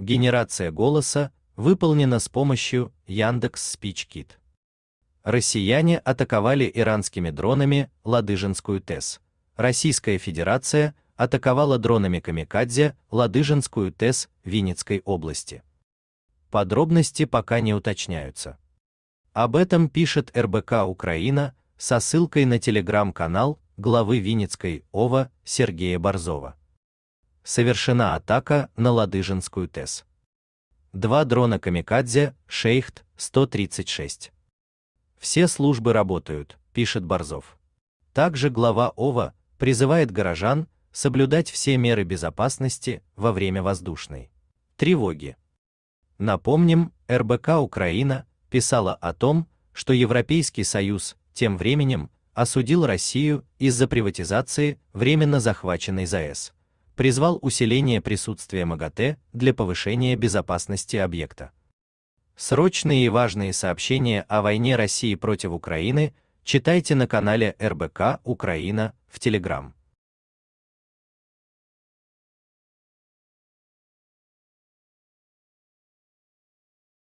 Генерация голоса выполнена с помощью Яндекс SpeechKit. Россияне атаковали иранскими дронами Ладыженскую ТЭС. Российская Федерация атаковала дронами Камикадзе Ладыженскую ТЭС Винницкой области. Подробности пока не уточняются. Об этом пишет РБК Украина со ссылкой на телеграм-канал главы Винницкой ОВА Сергея Борзова совершена атака на Ладыжинскую ТЭС. Два дрона «Камикадзе», «Шейхт-136». Все службы работают, пишет Борзов. Также глава ОВА призывает горожан соблюдать все меры безопасности во время воздушной тревоги. Напомним, РБК Украина писала о том, что Европейский Союз тем временем осудил Россию из-за приватизации временно захваченной ЗАЭС призвал усиление присутствия МАГАТЭ для повышения безопасности объекта. Срочные и важные сообщения о войне России против Украины читайте на канале РБК Украина в Телеграм.